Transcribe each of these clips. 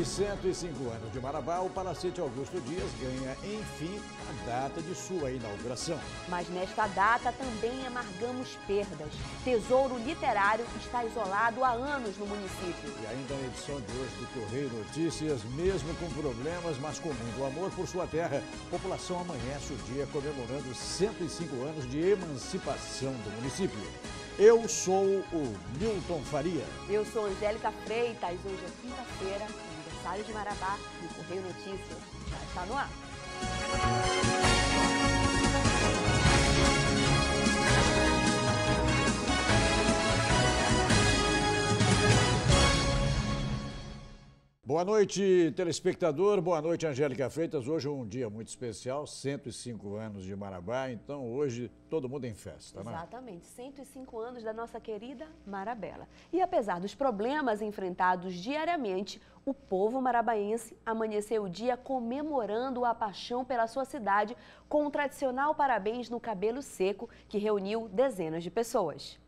Dos 105 anos de Marabá, o Palacete Augusto Dias ganha, enfim, a data de sua inauguração. Mas nesta data também amargamos perdas. Tesouro literário está isolado há anos no município. E ainda na edição de hoje do Correio Notícias, mesmo com problemas, mas com muito amor por sua terra, a população amanhece o dia comemorando 105 anos de emancipação do município. Eu sou o Milton Faria. Eu sou Angélica Freitas. Hoje é quinta-feira. Vale de Marabá, do Correio Notícias. Já está tá no ar. Boa noite, telespectador. Boa noite, Angélica Freitas. Hoje é um dia muito especial, 105 anos de Marabá. Então, hoje, todo mundo em festa, né? Exatamente, 105 anos da nossa querida Marabela. E apesar dos problemas enfrentados diariamente, o povo marabaense amanheceu o dia comemorando a paixão pela sua cidade com o um tradicional parabéns no cabelo seco, que reuniu dezenas de pessoas.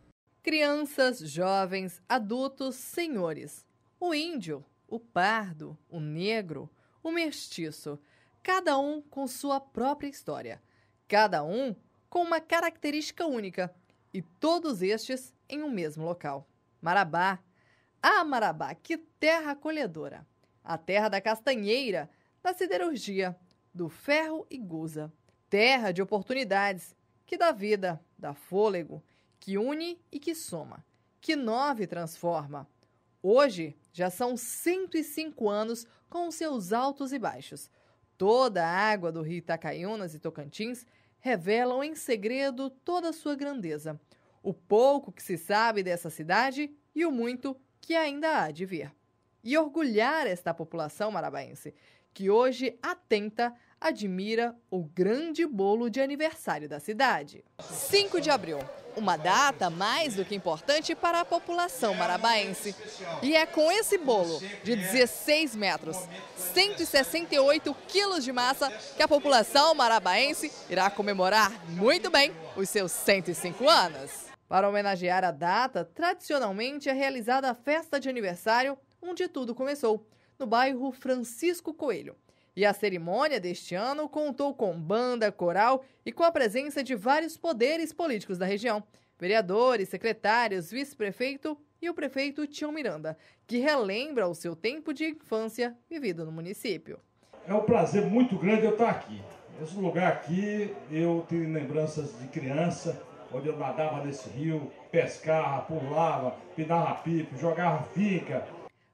Crianças, jovens, adultos, senhores. O índio o pardo, o negro, o mestiço, cada um com sua própria história, cada um com uma característica única e todos estes em um mesmo local. Marabá. Ah, Marabá, que terra acolhedora! A terra da castanheira, da siderurgia, do ferro e guza. Terra de oportunidades, que dá vida, dá fôlego, que une e que soma, que nove transforma, Hoje, já são 105 anos com seus altos e baixos. Toda a água do rio Itacaiunas e Tocantins revelam em segredo toda a sua grandeza, o pouco que se sabe dessa cidade e o muito que ainda há de vir. E orgulhar esta população marabaense, que hoje atenta admira o grande bolo de aniversário da cidade. 5 de abril, uma data mais do que importante para a população marabaense. E é com esse bolo de 16 metros, 168 quilos de massa, que a população marabaense irá comemorar muito bem os seus 105 anos. Para homenagear a data, tradicionalmente é realizada a festa de aniversário onde tudo começou, no bairro Francisco Coelho. E a cerimônia deste ano contou com banda, coral e com a presença de vários poderes políticos da região: vereadores, secretários, vice-prefeito e o prefeito Tião Miranda, que relembra o seu tempo de infância vivido no município. É um prazer muito grande eu estar aqui. Esse lugar aqui eu tenho lembranças de criança, onde eu nadava nesse rio, pescava, pulava, pinava pipo, jogava fica.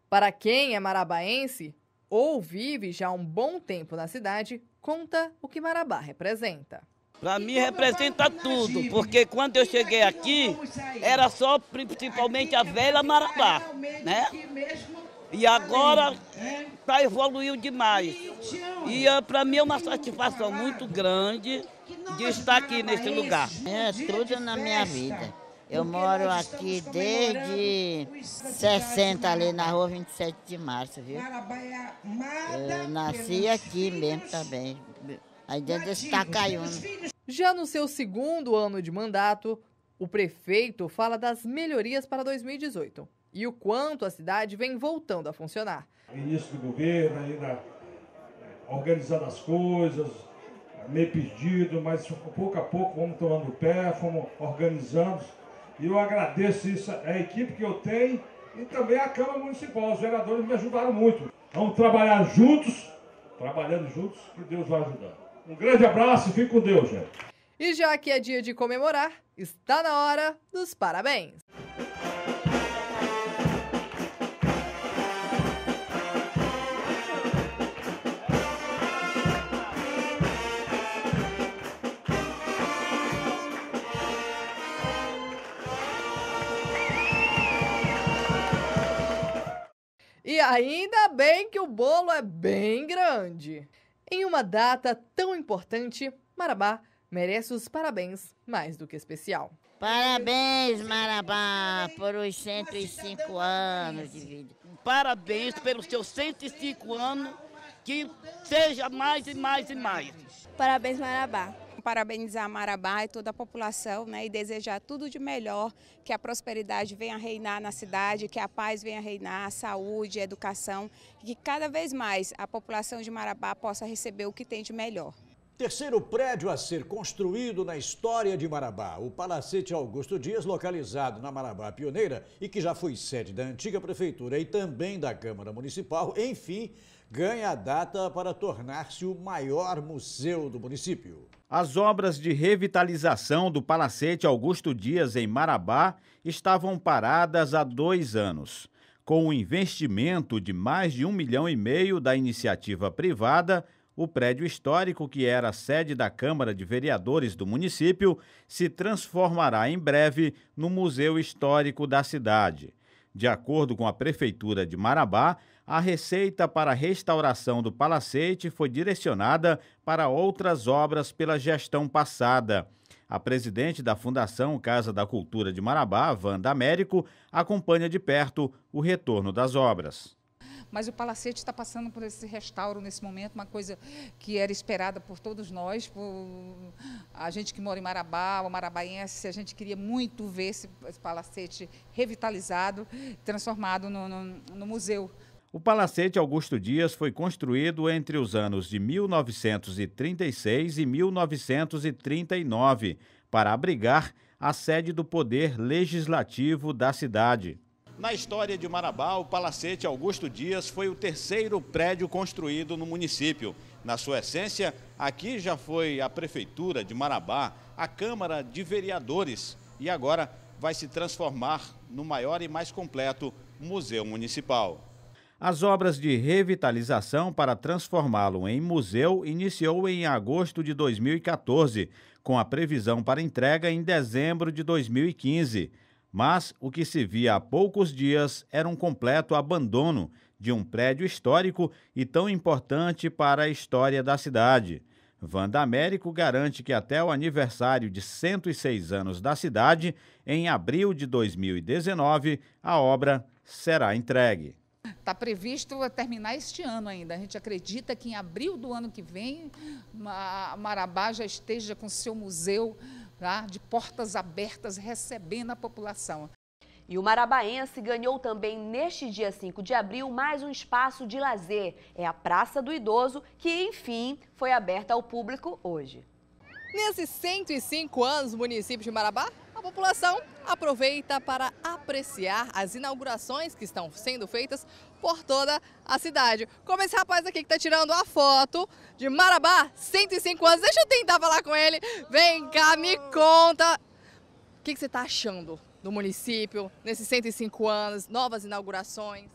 Para quem é marabaense, ou vive já há um bom tempo na cidade, conta o que Marabá representa. Para mim representa tudo, porque quando eu cheguei aqui, era só principalmente a velha Marabá, né? E agora tá evoluiu demais. E eh, para mim é uma satisfação muito grande de estar aqui neste lugar. É tudo na minha vida. Eu moro aqui desde 60, ali na rua 27 de março, viu? Eu nasci aqui mesmo também, aí dentro é desse Tacaiúna. Já no seu segundo ano de mandato, o prefeito fala das melhorias para 2018 e o quanto a cidade vem voltando a funcionar. Início do governo, ainda eh, organizando as coisas, meio pedido, mas pouco a pouco vamos tomando pé, fomos organizando e eu agradeço isso, à equipe que eu tenho e também a Câmara Municipal. Os vereadores me ajudaram muito. Vamos trabalhar juntos, trabalhando juntos, que Deus vai ajudar. Um grande abraço e fique com Deus, gente. E já que é dia de comemorar, está na hora dos parabéns. E ainda bem que o bolo é bem grande. Em uma data tão importante, Marabá merece os parabéns mais do que especial. Parabéns, Marabá, por os 105 anos de vida. Parabéns pelos seus 105 anos, que seja mais e mais e mais. Parabéns, Marabá parabenizar a Marabá e toda a população né, e desejar tudo de melhor, que a prosperidade venha reinar na cidade, que a paz venha reinar, a saúde, a educação, e que cada vez mais a população de Marabá possa receber o que tem de melhor. Terceiro prédio a ser construído na história de Marabá, o Palacete Augusto Dias, localizado na Marabá Pioneira e que já foi sede da antiga prefeitura e também da Câmara Municipal, enfim, ganha a data para tornar-se o maior museu do município. As obras de revitalização do Palacete Augusto Dias, em Marabá, estavam paradas há dois anos. Com o um investimento de mais de um milhão e meio da iniciativa privada, o prédio histórico, que era a sede da Câmara de Vereadores do município, se transformará em breve no Museu Histórico da cidade. De acordo com a Prefeitura de Marabá, a receita para a restauração do palacete foi direcionada para outras obras pela gestão passada. A presidente da Fundação Casa da Cultura de Marabá, Wanda Américo, acompanha de perto o retorno das obras mas o Palacete está passando por esse restauro nesse momento, uma coisa que era esperada por todos nós, por a gente que mora em Marabá, o marabaense, a gente queria muito ver esse, esse Palacete revitalizado, transformado no, no, no museu. O Palacete Augusto Dias foi construído entre os anos de 1936 e 1939 para abrigar a sede do Poder Legislativo da cidade. Na história de Marabá, o Palacete Augusto Dias foi o terceiro prédio construído no município. Na sua essência, aqui já foi a Prefeitura de Marabá, a Câmara de Vereadores e agora vai se transformar no maior e mais completo Museu Municipal. As obras de revitalização para transformá-lo em museu iniciou em agosto de 2014, com a previsão para entrega em dezembro de 2015 mas o que se via há poucos dias era um completo abandono de um prédio histórico e tão importante para a história da cidade. Vanda Américo garante que até o aniversário de 106 anos da cidade, em abril de 2019, a obra será entregue. Está previsto terminar este ano ainda. A gente acredita que em abril do ano que vem, Marabá já esteja com seu museu tá? de portas abertas, recebendo a população. E o Marabaense ganhou também neste dia 5 de abril mais um espaço de lazer. É a Praça do Idoso, que enfim foi aberta ao público hoje. Nesses 105 anos município de Marabá, a população aproveita para apreciar as inaugurações que estão sendo feitas por toda a cidade. Como esse rapaz aqui que está tirando a foto de Marabá, 105 anos. Deixa eu tentar falar com ele. Vem cá, me conta. O que, que você está achando do município nesses 105 anos, novas inaugurações?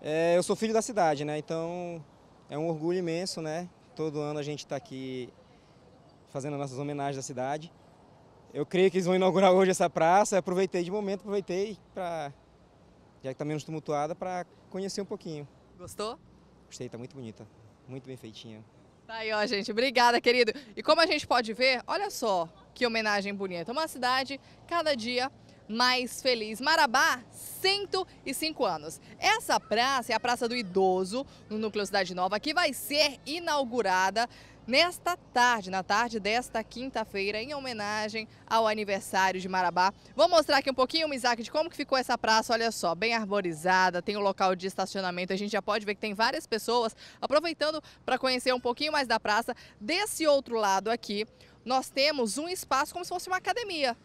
É, eu sou filho da cidade, né? Então é um orgulho imenso, né? Todo ano a gente está aqui fazendo nossas homenagens à cidade. Eu creio que eles vão inaugurar hoje essa praça. Aproveitei de momento, aproveitei para, já que está menos tumultuada, para conhecer um pouquinho. Gostou? Gostei, está muito bonita, muito bem feitinha. Tá aí, ó, gente. Obrigada, querido. E como a gente pode ver, olha só que homenagem bonita. Uma cidade, cada dia mais feliz. Marabá, 105 anos. Essa praça é a Praça do Idoso, no núcleo Cidade Nova, que vai ser inaugurada nesta tarde, na tarde desta quinta-feira, em homenagem ao aniversário de Marabá. Vou mostrar aqui um pouquinho, Isaac, de como que ficou essa praça. Olha só, bem arborizada, tem o um local de estacionamento. A gente já pode ver que tem várias pessoas aproveitando para conhecer um pouquinho mais da praça. Desse outro lado aqui, nós temos um espaço como se fosse uma academia.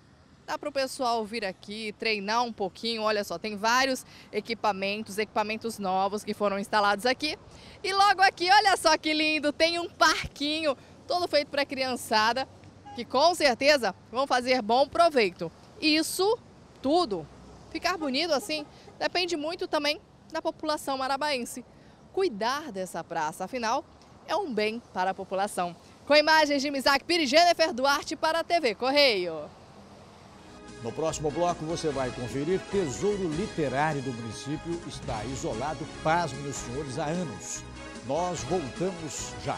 Dá para o pessoal vir aqui, treinar um pouquinho. Olha só, tem vários equipamentos, equipamentos novos que foram instalados aqui. E logo aqui, olha só que lindo, tem um parquinho todo feito para criançada, que com certeza vão fazer bom proveito. Isso tudo, ficar bonito assim, depende muito também da população marabaense. Cuidar dessa praça, afinal, é um bem para a população. Com imagens de Misak Piri, Jennifer Duarte para a TV Correio. No próximo bloco você vai conferir Tesouro Literário do município está isolado, pasmem os senhores, há anos. Nós voltamos já.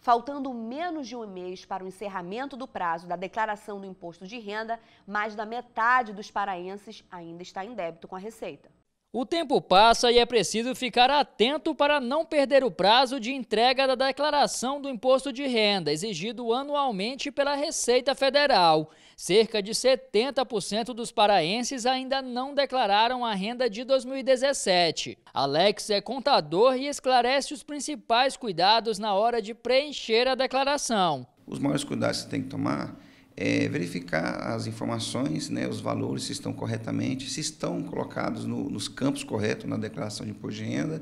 Faltando menos de um mês para o encerramento do prazo da declaração do imposto de renda, mais da metade dos paraenses ainda está em débito com a Receita. O tempo passa e é preciso ficar atento para não perder o prazo de entrega da declaração do imposto de renda exigido anualmente pela Receita Federal. Cerca de 70% dos paraenses ainda não declararam a renda de 2017. Alex é contador e esclarece os principais cuidados na hora de preencher a declaração. Os maiores cuidados que você tem que tomar é, verificar as informações, né, os valores, se estão corretamente, se estão colocados no, nos campos corretos na declaração de imposto de renda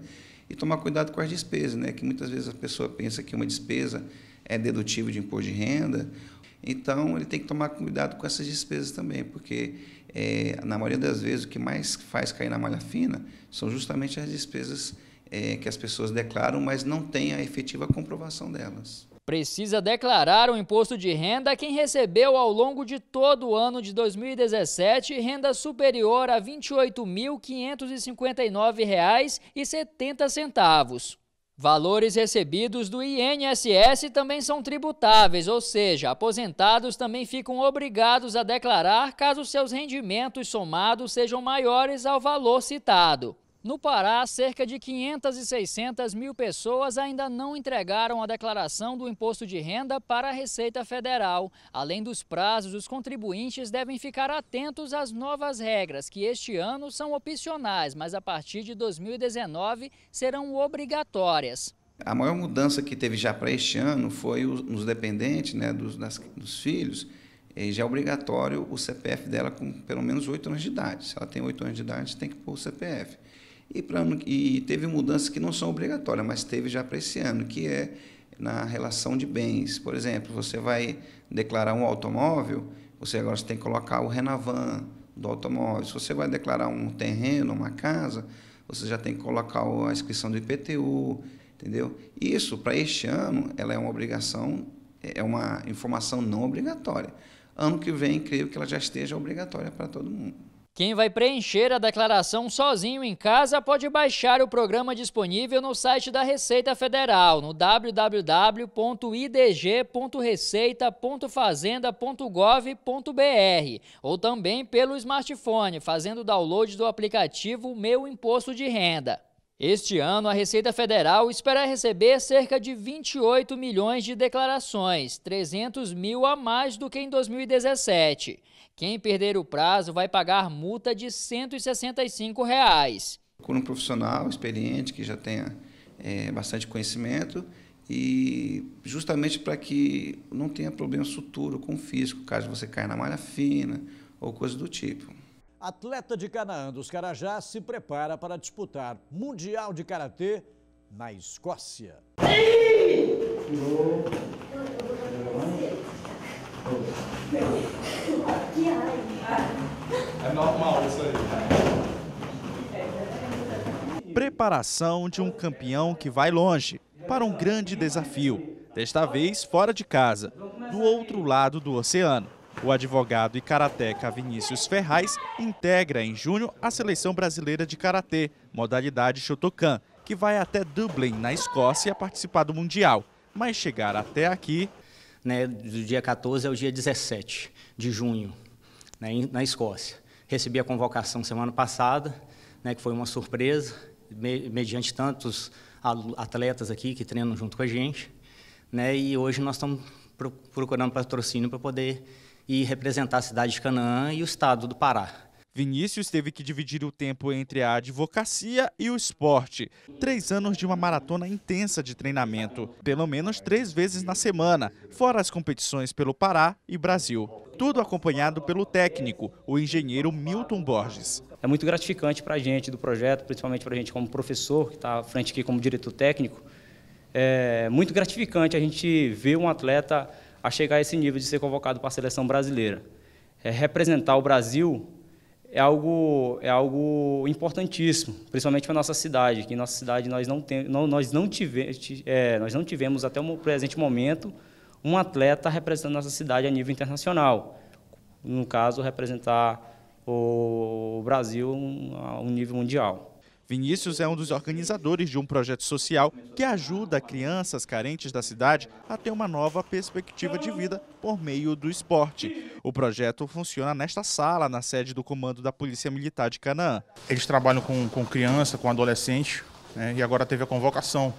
e tomar cuidado com as despesas, né, que muitas vezes a pessoa pensa que uma despesa é dedutível de imposto de renda, então ele tem que tomar cuidado com essas despesas também, porque é, na maioria das vezes o que mais faz cair na malha fina são justamente as despesas é, que as pessoas declaram, mas não têm a efetiva comprovação delas precisa declarar o imposto de renda quem recebeu ao longo de todo o ano de 2017 renda superior a R$ 28.559,70. Valores recebidos do INSS também são tributáveis, ou seja, aposentados também ficam obrigados a declarar caso seus rendimentos somados sejam maiores ao valor citado. No Pará, cerca de 500 e 600 mil pessoas ainda não entregaram a declaração do imposto de renda para a Receita Federal. Além dos prazos, os contribuintes devem ficar atentos às novas regras, que este ano são opcionais, mas a partir de 2019 serão obrigatórias. A maior mudança que teve já para este ano foi nos dependentes né, dos, das, dos filhos, e já é obrigatório o CPF dela com pelo menos 8 anos de idade. Se ela tem 8 anos de idade, tem que pôr o CPF. E, pra, e teve mudanças que não são obrigatórias, mas teve já para esse ano, que é na relação de bens. Por exemplo, você vai declarar um automóvel, você agora tem que colocar o Renavan do automóvel. Se você vai declarar um terreno, uma casa, você já tem que colocar a inscrição do IPTU, entendeu? Isso, para este ano, ela é uma obrigação, é uma informação não obrigatória. Ano que vem, creio que ela já esteja obrigatória para todo mundo. Quem vai preencher a declaração sozinho em casa pode baixar o programa disponível no site da Receita Federal, no www.idg.receita.fazenda.gov.br, ou também pelo smartphone, fazendo o download do aplicativo Meu Imposto de Renda. Este ano, a Receita Federal espera receber cerca de 28 milhões de declarações, 300 mil a mais do que em 2017. Quem perder o prazo vai pagar multa de R$ 165. Reais. um profissional experiente que já tenha é, bastante conhecimento e justamente para que não tenha problemas futuros com o fisco, caso você caia na malha fina ou coisa do tipo. Atleta de Canaã dos Carajás se prepara para disputar Mundial de Karatê na Escócia. É normal isso aí. Né? Preparação de um campeão que vai longe para um grande desafio, desta vez fora de casa, do outro lado do oceano. O advogado e karateca Vinícius Ferraz integra em junho a seleção brasileira de karatê, modalidade Shotokan, que vai até Dublin, na Escócia, participar do Mundial. Mas chegar até aqui né, do dia 14 ao dia 17 de junho, né, na Escócia. Recebi a convocação semana passada, né, que foi uma surpresa, mediante tantos atletas aqui que treinam junto com a gente. Né, e hoje nós estamos procurando patrocínio para poder ir representar a cidade de Canaã e o estado do Pará. Vinícius teve que dividir o tempo entre a advocacia e o esporte. Três anos de uma maratona intensa de treinamento, pelo menos três vezes na semana, fora as competições pelo Pará e Brasil. Tudo acompanhado pelo técnico, o engenheiro Milton Borges. É muito gratificante para a gente do projeto, principalmente para a gente como professor, que está à frente aqui como diretor técnico. É muito gratificante a gente ver um atleta a chegar a esse nível de ser convocado para a seleção brasileira. É representar o Brasil é algo, é algo importantíssimo, principalmente para nossa cidade. Que nossa cidade nós não, tem, não, nós não, tive, é, nós não tivemos até o presente momento um atleta representando nossa cidade a nível internacional. No caso, representar o Brasil a um nível mundial. Vinícius é um dos organizadores de um projeto social que ajuda crianças carentes da cidade a ter uma nova perspectiva de vida por meio do esporte. O projeto funciona nesta sala, na sede do comando da Polícia Militar de Canaã. Eles trabalham com, com criança, com adolescente, né, e agora teve a convocação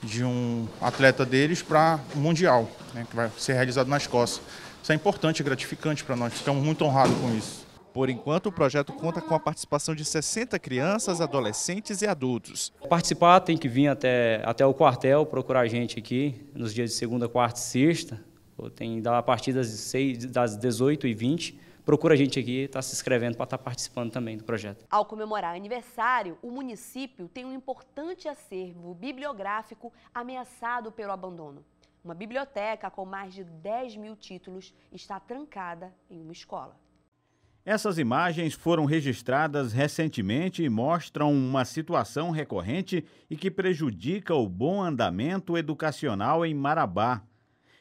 de um atleta deles para o Mundial, né, que vai ser realizado na Escócia. Isso é importante e gratificante para nós, ficamos muito honrados com isso. Por enquanto, o projeto conta com a participação de 60 crianças, adolescentes e adultos. Participar tem que vir até, até o quartel, procurar a gente aqui nos dias de segunda, quarta e sexta. Tem a partir das, das 18h20 procura a gente aqui, está se inscrevendo para estar tá participando também do projeto. Ao comemorar aniversário, o município tem um importante acervo bibliográfico ameaçado pelo abandono. Uma biblioteca com mais de 10 mil títulos está trancada em uma escola. Essas imagens foram registradas recentemente e mostram uma situação recorrente e que prejudica o bom andamento educacional em Marabá.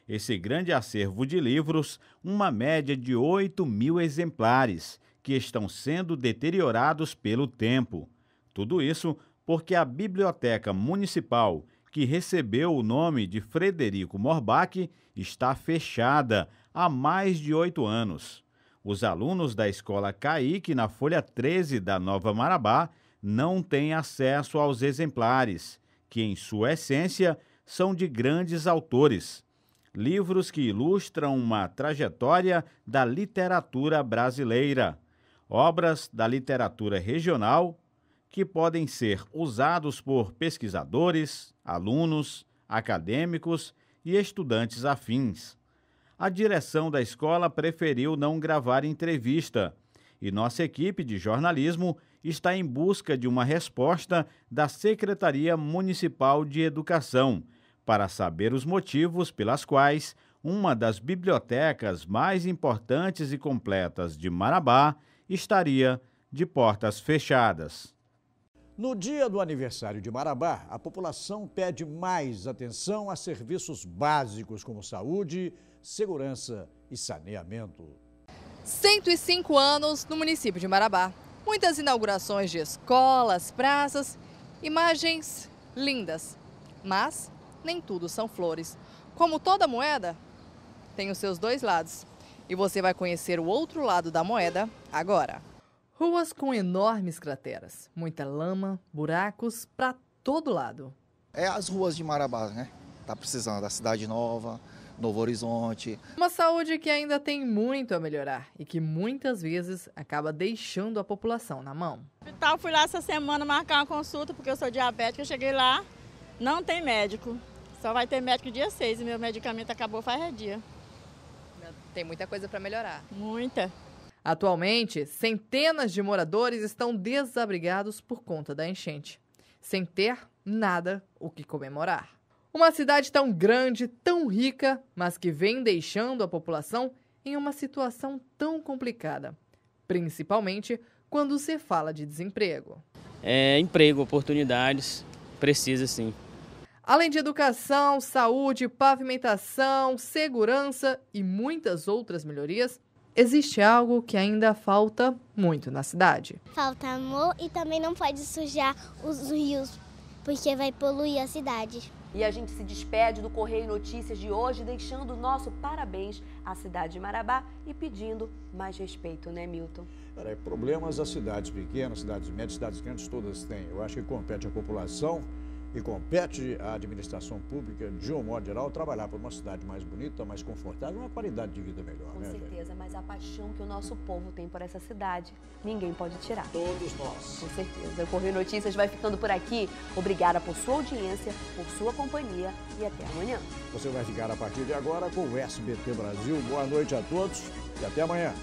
Esse grande acervo de livros, uma média de 8 mil exemplares, que estão sendo deteriorados pelo tempo. Tudo isso porque a Biblioteca Municipal, que recebeu o nome de Frederico Morbach, está fechada há mais de oito anos. Os alunos da escola Caíque na Folha 13 da Nova Marabá, não têm acesso aos exemplares, que, em sua essência, são de grandes autores. Livros que ilustram uma trajetória da literatura brasileira. Obras da literatura regional que podem ser usados por pesquisadores, alunos, acadêmicos e estudantes afins a direção da escola preferiu não gravar entrevista e nossa equipe de jornalismo está em busca de uma resposta da Secretaria Municipal de Educação para saber os motivos pelas quais uma das bibliotecas mais importantes e completas de Marabá estaria de portas fechadas. No dia do aniversário de Marabá, a população pede mais atenção a serviços básicos como saúde, segurança e saneamento. 105 anos no município de Marabá. Muitas inaugurações de escolas, praças, imagens lindas. Mas nem tudo são flores. Como toda moeda, tem os seus dois lados. E você vai conhecer o outro lado da moeda agora. Ruas com enormes crateras, muita lama, buracos para todo lado. É as ruas de Marabá, né? Tá precisando da cidade nova, Novo Horizonte. Uma saúde que ainda tem muito a melhorar e que muitas vezes acaba deixando a população na mão. Hospital, fui lá essa semana marcar uma consulta porque eu sou diabética, eu cheguei lá, não tem médico. Só vai ter médico dia 6 e meu medicamento acabou faz dia. Tem muita coisa para melhorar. Muita. Atualmente, centenas de moradores estão desabrigados por conta da enchente, sem ter nada o que comemorar. Uma cidade tão grande, tão rica, mas que vem deixando a população em uma situação tão complicada, principalmente quando se fala de desemprego. É, emprego, oportunidades, precisa sim. Além de educação, saúde, pavimentação, segurança e muitas outras melhorias, existe algo que ainda falta muito na cidade. Falta amor e também não pode sujar os rios, porque vai poluir a cidade. E a gente se despede do Correio Notícias de hoje, deixando o nosso parabéns à cidade de Marabá e pedindo mais respeito, né, Milton? Peraí, problemas as cidades pequenas, cidades médias, cidades grandes, todas têm. Eu acho que compete à população e compete à administração pública, de um modo geral, trabalhar por uma cidade mais bonita, mais confortável, uma qualidade de vida melhor. Com né, certeza, mas a paixão que o nosso povo tem por essa cidade, ninguém pode tirar. Todos nós. Com certeza. O Correio Notícias vai ficando por aqui. Obrigada por sua audiência, por sua companhia e até amanhã. Você vai ficar a partir de agora com o SBT Brasil. Boa noite a todos e até amanhã.